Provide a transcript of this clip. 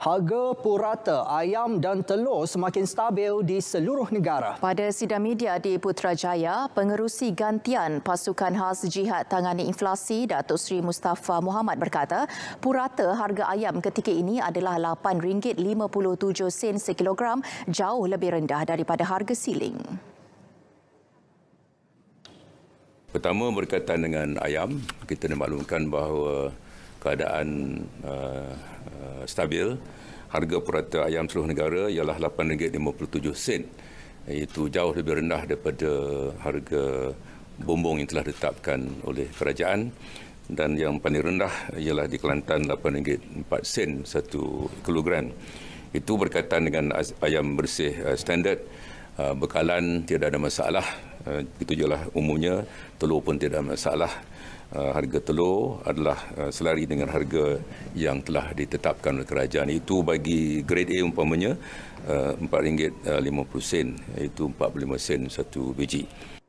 Harga purata ayam dan telur semakin stabil di seluruh negara. Pada sidang media di Putrajaya, pengerusi gantian pasukan khas jihad tangani inflasi Datuk Seri Mustafa Muhammad berkata, purata harga ayam ketika ini adalah RM8.57 sekilogram, jauh lebih rendah daripada harga siling. Pertama berkaitan dengan ayam, kita nak maklumkan bahawa keadaan uh, uh, stabil harga purata ayam seluruh negara ialah RM8.57 itu jauh lebih rendah daripada harga bumbung yang telah ditetapkan oleh kerajaan dan yang paling rendah ialah di Kelantan RM8.04 satu kilogram itu berkaitan dengan ayam bersih uh, standard uh, bekalan tiada ada masalah uh, itu jelah umumnya telur pun tidak masalah uh, harga telur adalah uh, selari dengan harga yang telah ditetapkan oleh kerajaan itu bagi grade A umpamanya uh, RM4.50 iaitu 45 sen satu biji